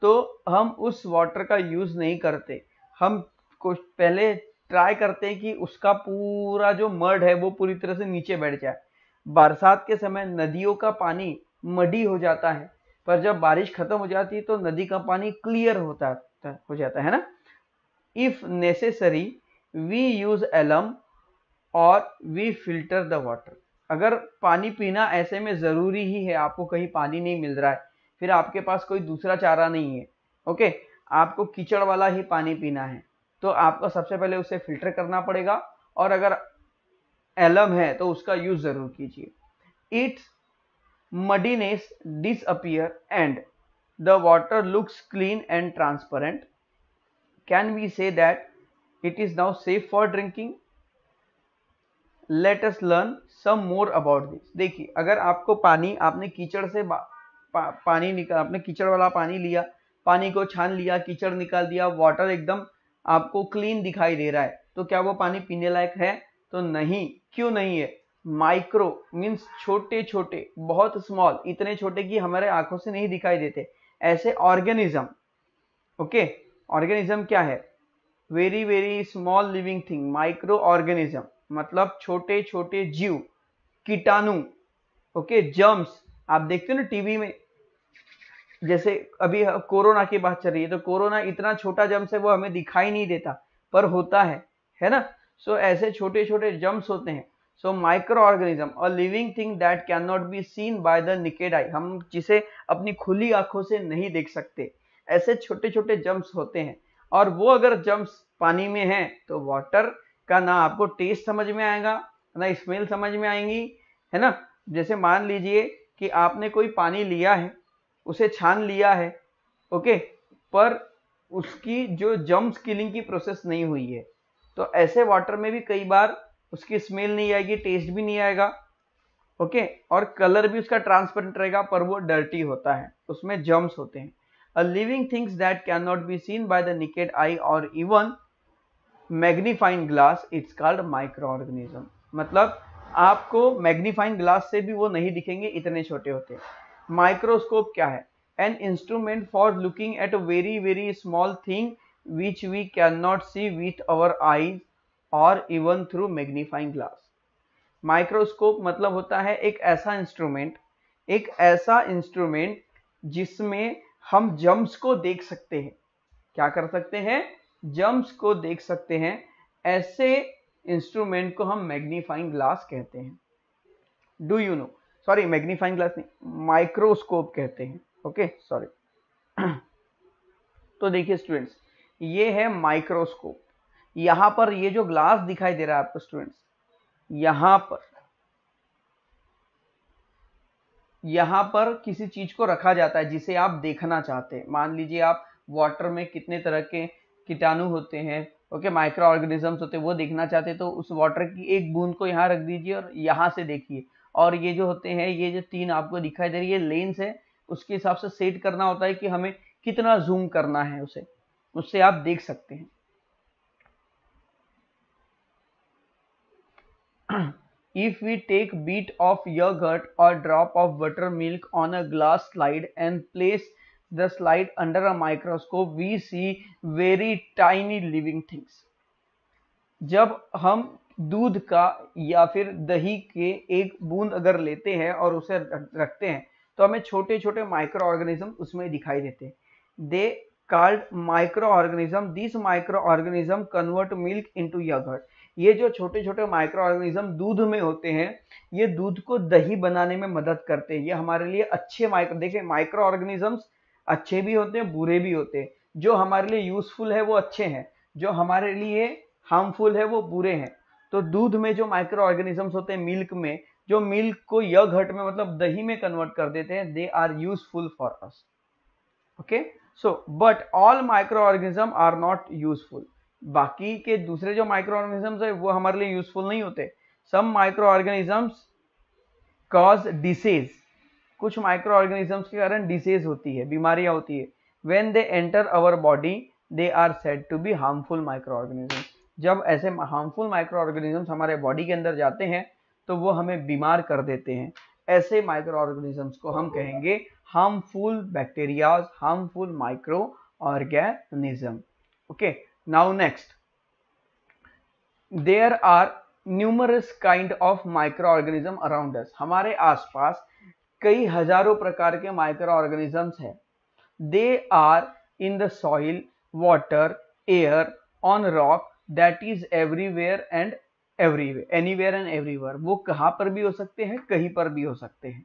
तो हम उस वाटर का यूज़ नहीं करते हम कुछ पहले ट्राई करते हैं कि उसका पूरा जो मड है वो पूरी तरह से नीचे बैठ जाए बरसात के समय नदियों का पानी मडी हो जाता है पर जब बारिश खत्म हो जाती है तो नदी का पानी क्लियर होता हो जाता है ना if necessary we use alum और वी फिल्टर द वाटर अगर पानी पीना ऐसे में ज़रूरी ही है आपको कहीं पानी नहीं मिल रहा है फिर आपके पास कोई दूसरा चारा नहीं है ओके आपको कीचड़ वाला ही पानी पीना है तो आपको सबसे पहले उसे फिल्टर करना पड़ेगा और अगर एलम है तो उसका यूज जरूर कीजिए its muddiness disappear and the water looks clean and transparent can we say that it is now safe for drinking let's learn some more about this देखिए अगर आपको पानी आपने कीचड़ से पा, पानी निकाल आपने कीचड़ वाला पानी लिया पानी को छान लिया कीचड़ निकाल दिया वाटर एकदम आपको क्लीन दिखाई दे रहा है तो क्या वो पानी पीने लायक है तो नहीं क्यों नहीं है माइक्रो मीन्स छोटे छोटे बहुत स्मॉल इतने छोटे कि हमारे आंखों से नहीं दिखाई देते ऐसे ऑर्गेनिज्म ओके ऑर्गेनिज्म क्या है very very small living thing microorganism मतलब छोटे छोटे जीव कीटाणु ओके जर्म्स आप देखते हो ना टीवी में जैसे अभी कोरोना की बात चल रही है तो कोरोना इतना छोटा जम्प है वो हमें दिखाई नहीं देता पर होता है है ना सो so, ऐसे छोटे छोटे जम्प्स होते हैं सो माइक्रो ऑर्गेनिज्म और living thing that can not be seen by the naked eye हम जिसे अपनी खुली आंखों से नहीं देख सकते ऐसे छोटे छोटे जम्प्स होते हैं और वो अगर जम्प्स पानी में हैं तो वाटर का ना आपको टेस्ट समझ में आएगा ना स्मेल समझ में आएंगी है ना जैसे मान लीजिए कि आपने कोई पानी लिया है उसे छान लिया है ओके पर उसकी जो जम स्किलिंग की प्रोसेस नहीं हुई है तो ऐसे वाटर में भी कई बार उसकी स्मेल नहीं आएगी टेस्ट भी नहीं आएगा ओके और कलर भी उसका ट्रांसपेरेंट रहेगा पर वो डर्टी होता है उसमें जम्स होते हैं a living things that can not be seen by the naked eye और even magnifying glass it's called microorganism मतलब आपको मैग्नीफाइंग ग्लास से भी वो नहीं दिखेंगे इतने छोटे होते हैं माइक्रोस्कोप क्या है an instrument for looking at a very very small thing which we can not see with our eyes और even through magnifying glass microscope मतलब होता है एक ऐसा इंस्ट्रूमेंट एक ऐसा इंस्ट्रूमेंट जिसमें हम जम्स को देख सकते हैं क्या कर सकते हैं जम्स को देख सकते हैं ऐसे इंस्ट्रूमेंट को हम मैग्नीफाइंग ग्लास कहते हैं do you know sorry magnifying glass नहीं माइक्रोस्कोप कहते हैं ओके सॉरी तो देखिए स्टूडेंट्स ये है माइक्रोस्कोप यहां पर ये जो ग्लास दिखाई दे रहा है आपको स्टूडेंट्स यहां पर यहां पर किसी चीज को रखा जाता है जिसे आप देखना चाहते हैं मान लीजिए आप वाटर में कितने तरह के कीटाणु होते हैं ओके माइक्रो ऑर्गेनिजम्स होते हैं वो देखना चाहते हैं तो उस वाटर की एक बूंद को यहां रख दीजिए और यहां से देखिए और ये जो होते हैं ये जो तीन आपको दिखाई दे रही है लेंस है उसके हिसाब से सेट करना होता है कि हमें कितना जूम करना है उसे उससे आप देख सकते हैं if we take bit of yet और drop of buttermilk on a glass slide and place the slide under a microscope we see very tiny living things जब हम दूध का या फिर दही के एक बूंद अगर लेते हैं और उसे रखते हैं तो हमें छोटे छोटे माइक्रो ऑर्गेनिज्म उसमें दिखाई देते हैं they called microorganism this microorganism convert milk into yogurt ये जो छोटे छोटे माइक्रो ऑर्गेनिज्म दूध में होते हैं ये दूध को दही बनाने में मदद करते हैं ये हमारे लिए अच्छे माइक्रो देखिए माइक्रो ऑर्गेनिज्म अच्छे भी होते हैं बुरे भी होते हैं जो हमारे लिए यूजफुल है वो अच्छे हैं जो हमारे लिए हार्मफुल है वो बुरे हैं तो दूध में जो माइक्रो ऑर्गेनिजम्स होते हैं मिल्क में जो मिल्क को य घट में मतलब दही में कन्वर्ट कर देते हैं they are useful for us okay so but all microorganism are not useful बाकी के दूसरे जो माइक्रो ऑर्गेनिजम्स है वो हमारे लिए यूजफुल नहीं होते some microorganisms cause disease कुछ माइक्रो ऑर्गेनिजम्स के कारण डिसीज होती है बीमारियां होती है when they enter our body they are said to be harmful microorganisms जब ऐसे हार्मफुल माइक्रो ऑर्गेनिजम्स हमारे बॉडी के अंदर जाते हैं तो वो हमें बीमार कर देते हैं ऐसे माइक्रो ऑर्गेनिजम्स को हम कहेंगे harmful bacterias harmful microorganism okay now next there are numerous kind of microorganism around us हमारे आसपास कई हजारों प्रकार के माइक्रो ऑर्गेनिजम्स हैं they are in the soil water air on rock that is everywhere and everywhere where and everywhere वो कहाँ पर भी हो सकते हैं कहीं पर भी हो सकते हैं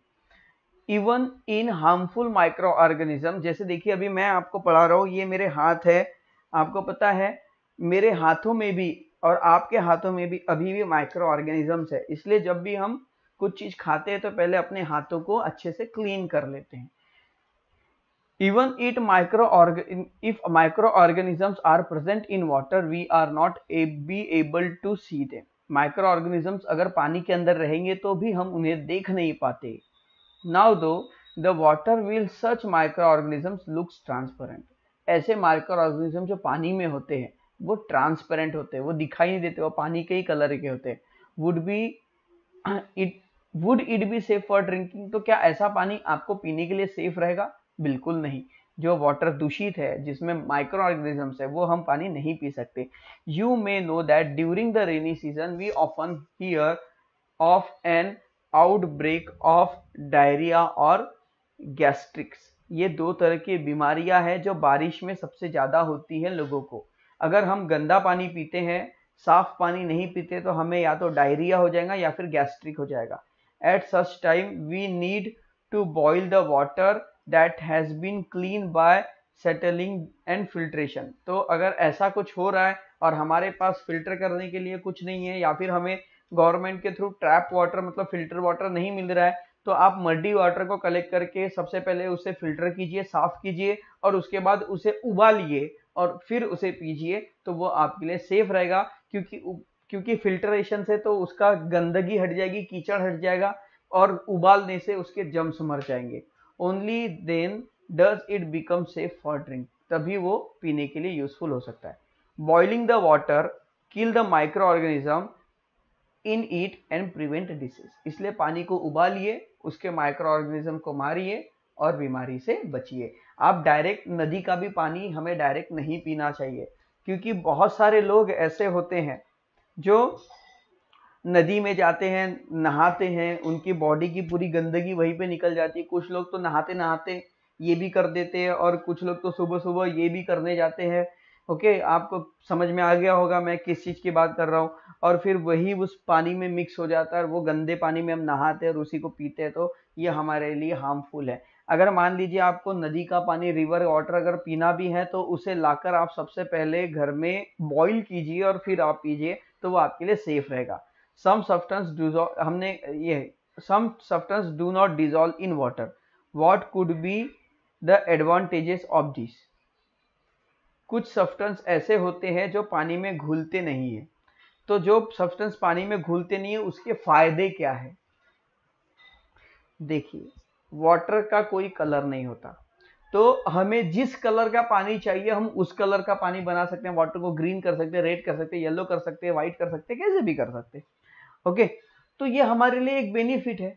even in harmful microorganism जैसे देखिए अभी मैं आपको पढ़ा रहा हूँ ये मेरे हाथ है आपको पता है मेरे हाथों में भी और आपके हाथों में भी अभी भी माइक्रो ऑर्गेनिजम्स है इसलिए जब भी हम कुछ चीज़ खाते हैं तो पहले अपने हाथों को अच्छे से क्लीन कर लेते हैं even it microorgan if microorganisms are present in water we are not a, be able to see them microorganisms अगर पानी के अंदर रहेंगे तो भी हम उन्हें देख नहीं पाते now though the water will such microorganisms looks transparent ऐसे माइक्रोऑर्गेनिज्म जो पानी में होते हैं वो ट्रांसपेरेंट होते हैं वो दिखाई नहीं देते वो पानी के ही कलर के होते हैं would be it would it be safe for drinking तो क्या ऐसा पानी आपको पीने के लिए सेफ रहेगा बिल्कुल नहीं जो वाटर दूषित है जिसमें माइक्रो ऑर्गेनिजम्स है वो हम पानी नहीं पी सकते you may know that during the rainy season we often hear of an outbreak of diarrhoea और गैस्ट्रिक्स ये दो तरह की बीमारियां हैं जो बारिश में सबसे ज़्यादा होती है लोगों को अगर हम गंदा पानी पीते हैं साफ पानी नहीं पीते तो हमें या तो डायरिया हो जाएगा या फिर गैस्ट्रिक हो जाएगा at such time we need to boil the water that has been clean by settling and filtration तो अगर ऐसा कुछ हो रहा है और हमारे पास फिल्टर करने के लिए कुछ नहीं है या फिर हमें गवर्नमेंट के थ्रू ट्रैप वाटर मतलब फिल्टर वाटर नहीं मिल रहा है तो आप मड्डी वाटर को कलेक्ट करके सबसे पहले उसे फिल्टर कीजिए साफ कीजिए और उसके बाद उसे उबालिए और फिर उसे पीजिए तो वो आपके लिए सेफ रहेगा क्योंकि क्योंकि फिल्ट्रेशन से तो उसका गंदगी हट जाएगी कीचड़ हट जाएगा और उबालने से उसके जम्स मर जाएंगे only then does it become safe for drink तभी वो पीने के लिए यूजफुल हो सकता है boiling the water kill the microorganism in it and prevent disease इसलिए पानी को उबालिए उसके माइक्रो ऑर्गेनिज्म को मारिए और बीमारी से बचिए आप डायरेक्ट नदी का भी पानी हमें डायरेक्ट नहीं पीना चाहिए क्योंकि बहुत सारे लोग ऐसे होते हैं जो नदी में जाते हैं नहाते हैं उनकी बॉडी की पूरी गंदगी वहीं पे निकल जाती है कुछ लोग तो नहाते नहाते ये भी कर देते हैं और कुछ लोग तो सुबह सुबह ये भी करने जाते हैं ओके आपको समझ में आ गया होगा मैं किस चीज़ की बात कर रहा हूँ और फिर वही उस पानी में मिक्स हो जाता है और वो गंदे पानी में हम नहाते हैं और उसी को पीते हैं तो ये हमारे लिए हार्मफुल है अगर मान लीजिए आपको नदी का पानी रिवर वाटर अगर पीना भी है तो उसे लाकर आप सबसे पहले घर में बॉईल कीजिए और फिर आप पीजिए तो वो आपके लिए सेफ रहेगा सम सब्सटेंस डिजॉल्व हमने ये some substance do not dissolve in water what could be the advantages of this कुछ सब्सटेंस ऐसे होते हैं जो पानी में घुलते नहीं है तो जो सब्सटेंस पानी में घुलते नहीं है उसके फायदे क्या है देखिए वाटर का कोई कलर नहीं होता तो हमें जिस कलर का पानी चाहिए हम उस कलर का पानी बना सकते हैं वाटर को ग्रीन कर सकते हैं रेड कर सकते हैं येलो कर सकते हैं व्हाइट कर सकते हैं कैसे भी कर सकते हैं ओके तो ये हमारे लिए एक बेनिफिट है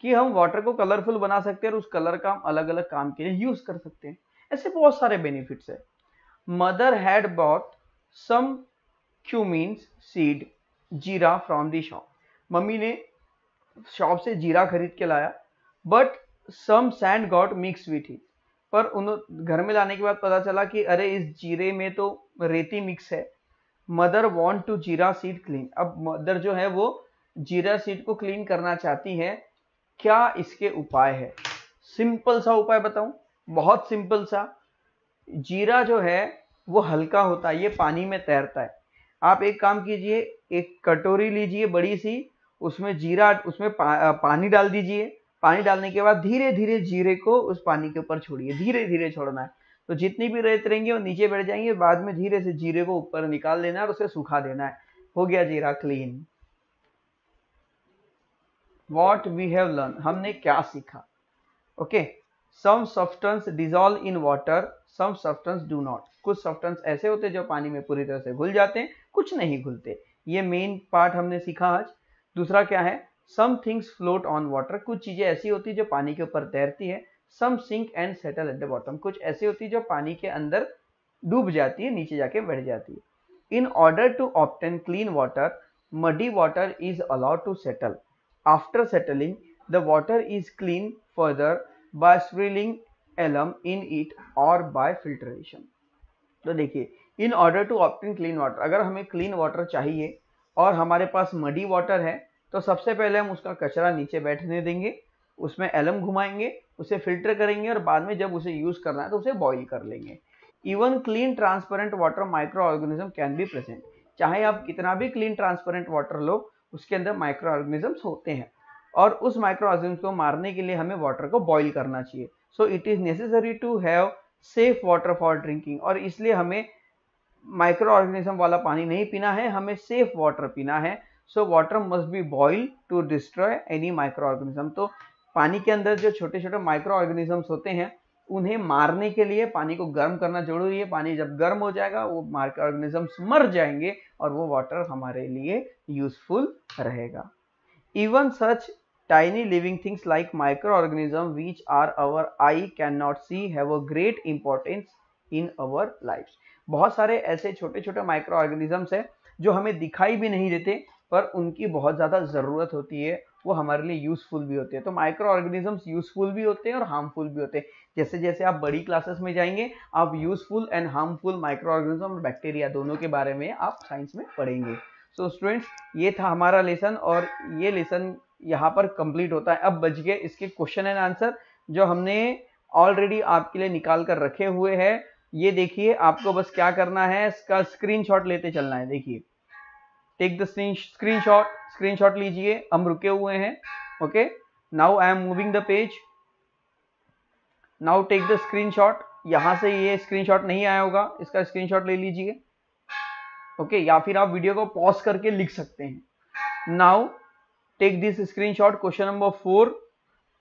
कि हम वाटर को कलरफुल बना सकते हैं और उस कलर का हम अलग अलग काम के लिए यूज कर सकते हैं ऐसे बहुत सारे बेनिफिट्स है mother had bought some cumins seed jeera from the shop mummy ने शॉप से जीरा खरीद के लाया but some sand got mix with he पर उन घर में लाने के बाद पता चला कि अरे इस जीरे में तो रेती मिक्स है mother want to jeera seed clean अब मदर जो है वो जीरा सीड को क्लीन करना चाहती है क्या इसके उपाय है सिंपल सा उपाय बताऊं बहुत सिंपल सा जीरा जो है वो हल्का होता है ये पानी में तैरता है आप एक काम कीजिए एक कटोरी लीजिए बड़ी सी उसमें जीरा उसमें पा, पानी डाल दीजिए पानी डालने के बाद धीरे धीरे जीरे को उस पानी के ऊपर छोड़िए धीरे धीरे छोड़ना है तो जितनी भी रेत रहेंगे वो नीचे बैठ जाएंगे बाद में धीरे से जीरे को ऊपर निकाल देना है और उसे सुखा देना है हो गया जीरा clean what we have learn हमने क्या सीखा okay some substance dissolve in water some substance do not कुछ सब्सटेंस ऐसे होते हैं जो पानी में पूरी तरह से घुल जाते हैं कुछ नहीं घुलते ये मेन पार्ट हमने सीखा आज दूसरा क्या है some things float on water कुछ चीज़ें ऐसी होती है जो पानी के ऊपर तैरती है some sink and settle at the bottom कुछ ऐसी होती है जो पानी के अंदर डूब जाती है नीचे जाके बैठ जाती है in order to obtain clean water muddy water is allowed to settle after settling the water is clean further by sprinkling alum in it और बाय फिल्ट्रेशन तो देखिए in order to obtain clean water अगर हमें clean water चाहिए और हमारे पास muddy water है तो सबसे पहले हम उसका कचरा नीचे बैठने देंगे उसमें एलम घुमाएंगे उसे फिल्टर करेंगे और बाद में जब उसे यूज़ करना है तो उसे बॉईल कर लेंगे even clean transparent water microorganism can be present चाहे आप कितना भी क्लीन ट्रांसपेरेंट वाटर लो उसके अंदर माइक्रो ऑर्गेनिजम्स होते हैं और उस माइक्रो ऑर्गेनिज्म को मारने के लिए हमें वाटर को बॉइल करना चाहिए so it is necessary to have safe water for drinking और इसलिए हमें माइक्रो ऑर्गेनिज्म वाला पानी नहीं पीना है हमें सेफ वाटर पीना है so water must be boil to destroy any microorganism तो पानी के अंदर जो छोटे छोटे माइक्रो ऑर्गेनिजम्स होते हैं उन्हें मारने के लिए पानी को गर्म करना जरूरी है पानी जब गर्म हो जाएगा वो माइक्रो ऑर्गेनिजम्स मर जाएंगे और वो वाटर हमारे लिए यूजफुल रहेगा even such tiny living things like microorganism which are our eye can not see have a great importance in our life बहुत सारे ऐसे छोटे छोटे माइक्रो ऑर्गेनिजम्स हैं जो हमें दिखाई भी नहीं देते पर उनकी बहुत ज़्यादा ज़रूरत होती है वो हमारे लिए यूज़फुल भी होते हैं तो माइक्रो ऑर्गेनिजम्स यूज़फुल भी होते हैं और हार्मफुल भी होते हैं जैसे जैसे आप बड़ी क्लासेस में जाएंगे आप useful and harmful microorganism और बैक्टीरिया दोनों के बारे में आप साइंस में पढ़ेंगे सो so, स्टूडेंट्स ये था हमारा लेसन और ये लेसन यहाँ पर कंप्लीट होता है अब बच गए इसके क्वेश्चन एंड आंसर जो हमने ऑलरेडी आपके लिए निकाल कर रखे हुए हैं ये देखिए आपको बस क्या करना है इसका स्क्रीनशॉट लेते चलना है देखिए take the screenshot screenshot लीजिए हम रुके हुए हैं okay now I am moving the page now take the screenshot यहां से ये स्क्रीन शॉट नहीं आया होगा इसका स्क्रीन शॉट ले लीजिए ओके okay, या फिर आप वीडियो को पॉज करके लिख सकते हैं now take this screenshot question number four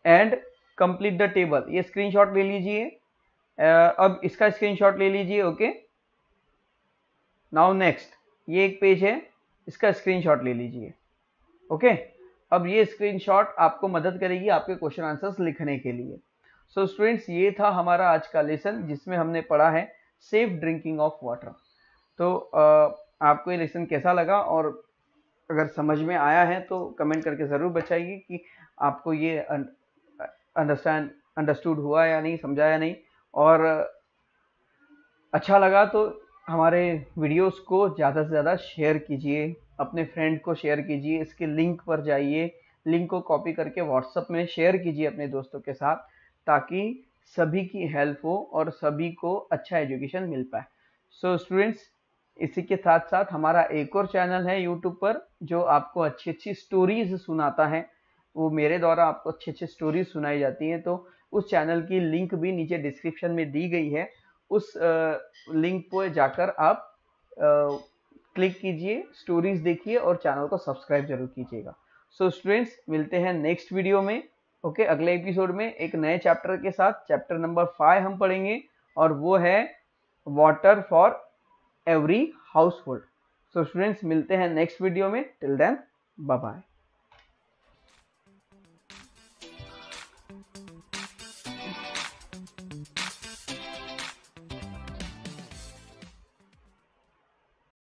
and complete the table ये स्क्रीन शॉट ले लीजिए uh, अब इसका स्क्रीन शॉट ले लीजिए ओके नाउ नेक्स्ट ये एक पेज है इसका स्क्रीनशॉट ले लीजिए ओके अब ये स्क्रीनशॉट आपको मदद करेगी आपके क्वेश्चन आंसर्स लिखने के लिए सो so, स्टूडेंट्स ये था हमारा आज का लेसन जिसमें हमने पढ़ा है सेफ ड्रिंकिंग ऑफ वाटर तो आपको ये लेसन कैसा लगा और अगर समझ में आया है तो कमेंट करके ज़रूर बचाइए कि आपको ये अंडरस्टैंड अंडरस्टूड हुआ या नहीं समझाया नहीं और अच्छा लगा तो हमारे वीडियोस को ज़्यादा से ज़्यादा शेयर कीजिए अपने फ्रेंड को शेयर कीजिए इसके लिंक पर जाइए लिंक को कॉपी करके व्हाट्सअप में शेयर कीजिए अपने दोस्तों के साथ ताकि सभी की हेल्प हो और सभी को अच्छा एजुकेशन मिल पाए सो स्टूडेंट्स इसी के साथ साथ हमारा एक और चैनल है यूट्यूब पर जो आपको अच्छी अच्छी स्टोरीज सुनाता है वो मेरे द्वारा आपको अच्छी अच्छी स्टोरीज सुनाई जाती हैं तो उस चैनल की लिंक भी नीचे डिस्क्रिप्शन में दी गई है उस लिंक पर जाकर आप क्लिक कीजिए स्टोरीज देखिए और चैनल को सब्सक्राइब जरूर कीजिएगा सो so, स्टूडेंट्स मिलते हैं नेक्स्ट वीडियो में ओके okay, अगले एपिसोड में एक नए चैप्टर के साथ चैप्टर नंबर फाइव हम पढ़ेंगे और वो है water for every household so students मिलते हैं नेक्स्ट वीडियो में टिल देन बाय